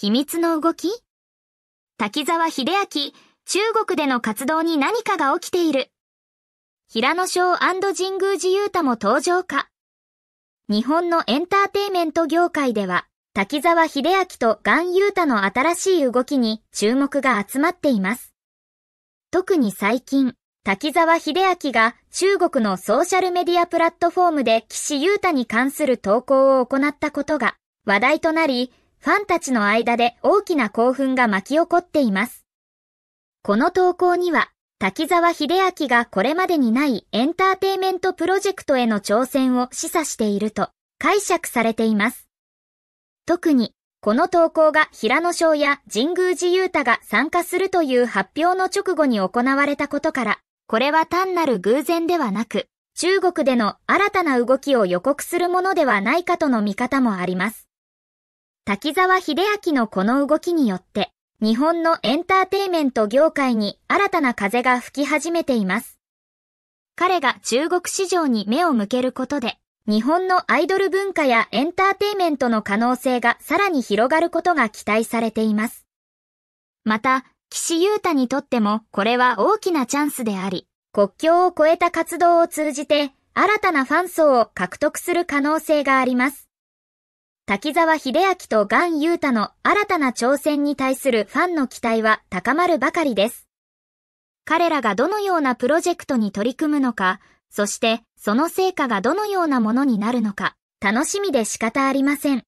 秘密の動き滝沢秀明、中国での活動に何かが起きている。平野翔神宮寺勇太も登場か。日本のエンターテイメント業界では、滝沢秀明とガン雄太の新しい動きに注目が集まっています。特に最近、滝沢秀明が中国のソーシャルメディアプラットフォームで岸優太に関する投稿を行ったことが話題となり、ファンたちの間で大きな興奮が巻き起こっています。この投稿には、滝沢秀明がこれまでにないエンターテイメントプロジェクトへの挑戦を示唆していると解釈されています。特に、この投稿が平野翔や神宮寺勇太が参加するという発表の直後に行われたことから、これは単なる偶然ではなく、中国での新たな動きを予告するものではないかとの見方もあります。滝沢秀明のこの動きによって、日本のエンターテイメント業界に新たな風が吹き始めています。彼が中国市場に目を向けることで、日本のアイドル文化やエンターテイメントの可能性がさらに広がることが期待されています。また、岸優太にとってもこれは大きなチャンスであり、国境を越えた活動を通じて新たなファン層を獲得する可能性があります。滝沢秀明とガン・ユータの新たな挑戦に対するファンの期待は高まるばかりです。彼らがどのようなプロジェクトに取り組むのか、そしてその成果がどのようなものになるのか、楽しみで仕方ありません。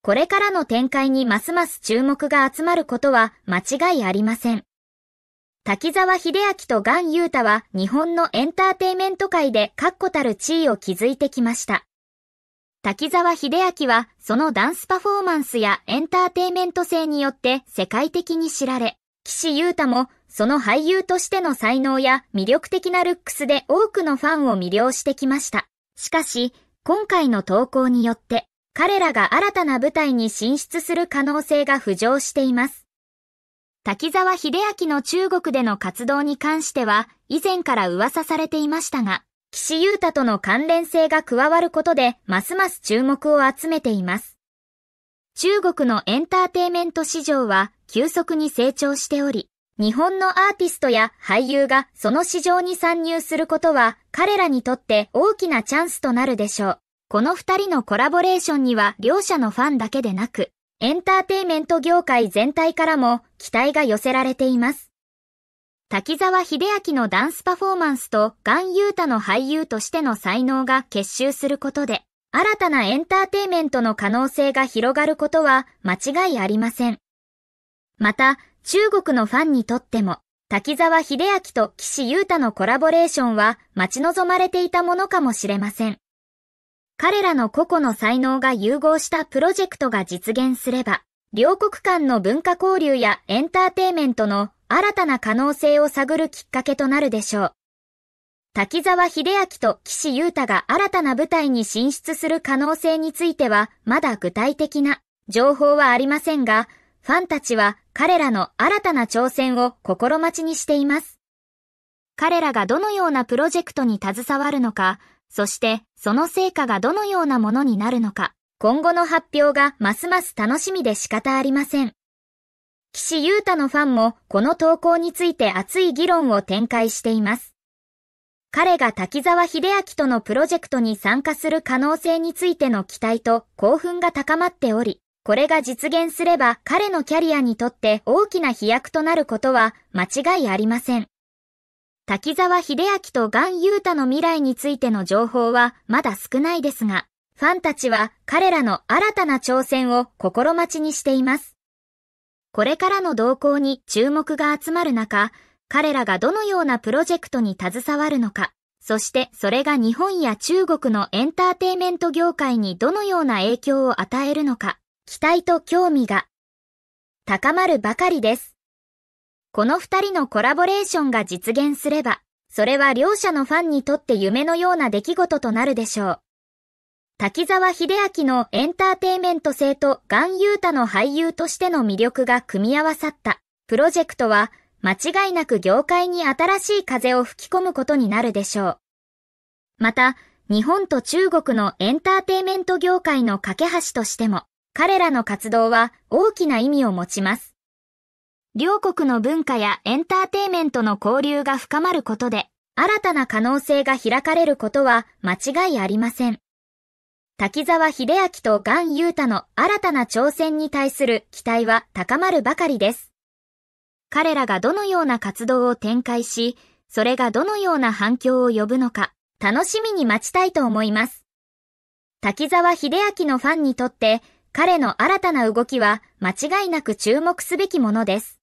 これからの展開にますます注目が集まることは間違いありません。滝沢秀明とガン・ユータは日本のエンターテイメント界で確固たる地位を築いてきました。滝沢秀明はそのダンスパフォーマンスやエンターテイメント性によって世界的に知られ、岸優太もその俳優としての才能や魅力的なルックスで多くのファンを魅了してきました。しかし、今回の投稿によって、彼らが新たな舞台に進出する可能性が浮上しています。滝沢秀明の中国での活動に関しては、以前から噂されていましたが、岸優太との関連性が加わることで、ますます注目を集めています。中国のエンターテイメント市場は急速に成長しており、日本のアーティストや俳優がその市場に参入することは彼らにとって大きなチャンスとなるでしょう。この二人のコラボレーションには両者のファンだけでなく、エンターテイメント業界全体からも期待が寄せられています。滝沢秀明のダンスパフォーマンスとガン・ユータの俳優としての才能が結集することで、新たなエンターテイメントの可能性が広がることは間違いありません。また、中国のファンにとっても、滝沢秀明と岸優太のコラボレーションは待ち望まれていたものかもしれません。彼らの個々の才能が融合したプロジェクトが実現すれば、両国間の文化交流やエンターテイメントの新たな可能性を探るきっかけとなるでしょう。滝沢秀明と岸優太が新たな舞台に進出する可能性については、まだ具体的な情報はありませんが、ファンたちは彼らの新たな挑戦を心待ちにしています。彼らがどのようなプロジェクトに携わるのか、そしてその成果がどのようなものになるのか、今後の発表がますます楽しみで仕方ありません。岸優太のファンもこの投稿について熱い議論を展開しています。彼が滝沢秀明とのプロジェクトに参加する可能性についての期待と興奮が高まっており、これが実現すれば彼のキャリアにとって大きな飛躍となることは間違いありません。滝沢秀明とガン・ユータの未来についての情報はまだ少ないですが、ファンたちは彼らの新たな挑戦を心待ちにしています。これからの動向に注目が集まる中、彼らがどのようなプロジェクトに携わるのか、そしてそれが日本や中国のエンターテイメント業界にどのような影響を与えるのか、期待と興味が高まるばかりです。この二人のコラボレーションが実現すれば、それは両者のファンにとって夢のような出来事となるでしょう。滝沢秀明のエンターテイメント性とガンユータの俳優としての魅力が組み合わさったプロジェクトは間違いなく業界に新しい風を吹き込むことになるでしょう。また、日本と中国のエンターテイメント業界の架け橋としても、彼らの活動は大きな意味を持ちます。両国の文化やエンターテイメントの交流が深まることで、新たな可能性が開かれることは間違いありません。滝沢秀明とガン・ユータの新たな挑戦に対する期待は高まるばかりです。彼らがどのような活動を展開し、それがどのような反響を呼ぶのか、楽しみに待ちたいと思います。滝沢秀明のファンにとって、彼の新たな動きは間違いなく注目すべきものです。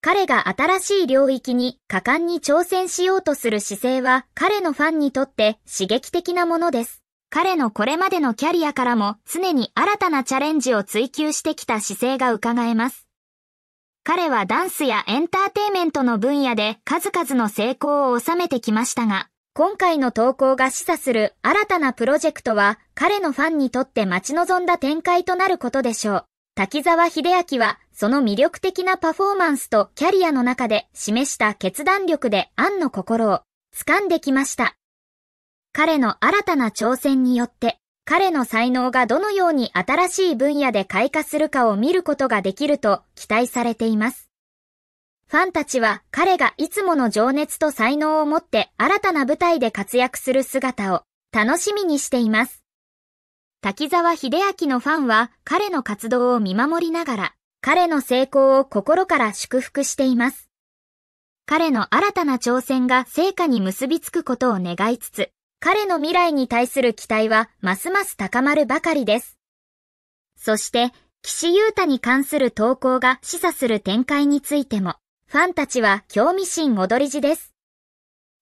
彼が新しい領域に果敢に挑戦しようとする姿勢は彼のファンにとって刺激的なものです。彼のこれまでのキャリアからも常に新たなチャレンジを追求してきた姿勢が伺えます。彼はダンスやエンターテイメントの分野で数々の成功を収めてきましたが、今回の投稿が示唆する新たなプロジェクトは彼のファンにとって待ち望んだ展開となることでしょう。滝沢秀明はその魅力的なパフォーマンスとキャリアの中で示した決断力でアンの心を掴んできました。彼の新たな挑戦によって、彼の才能がどのように新しい分野で開花するかを見ることができると期待されています。ファンたちは彼がいつもの情熱と才能を持って新たな舞台で活躍する姿を楽しみにしています。滝沢秀明のファンは彼の活動を見守りながら彼の成功を心から祝福しています。彼の新たな挑戦が成果に結びつくことを願いつつ、彼の未来に対する期待はますます高まるばかりです。そして、岸優太に関する投稿が示唆する展開についても、ファンたちは興味心踊り地です。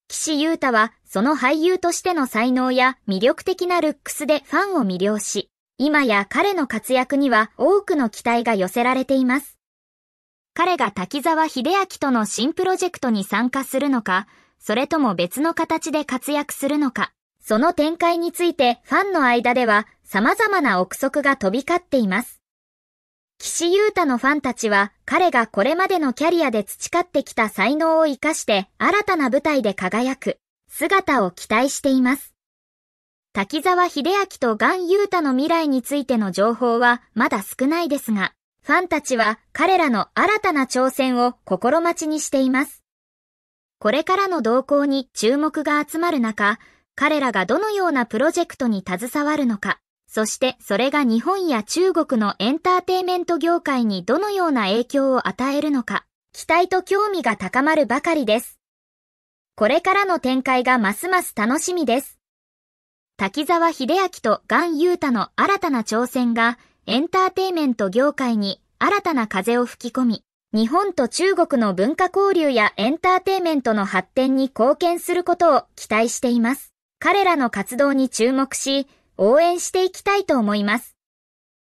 岸優太はその俳優としての才能や魅力的なルックスでファンを魅了し、今や彼の活躍には多くの期待が寄せられています。彼が滝沢秀明との新プロジェクトに参加するのか、それとも別の形で活躍するのか、その展開についてファンの間では様々な憶測が飛び交っています。岸優太のファンたちは彼がこれまでのキャリアで培ってきた才能を活かして新たな舞台で輝く姿を期待しています。滝沢秀明とガン・優太の未来についての情報はまだ少ないですが、ファンたちは彼らの新たな挑戦を心待ちにしています。これからの動向に注目が集まる中、彼らがどのようなプロジェクトに携わるのか、そしてそれが日本や中国のエンターテイメント業界にどのような影響を与えるのか、期待と興味が高まるばかりです。これからの展開がますます楽しみです。滝沢秀明とガン・ユータの新たな挑戦がエンターテイメント業界に新たな風を吹き込み、日本と中国の文化交流やエンターテイメントの発展に貢献することを期待しています。彼らの活動に注目し、応援していきたいと思います。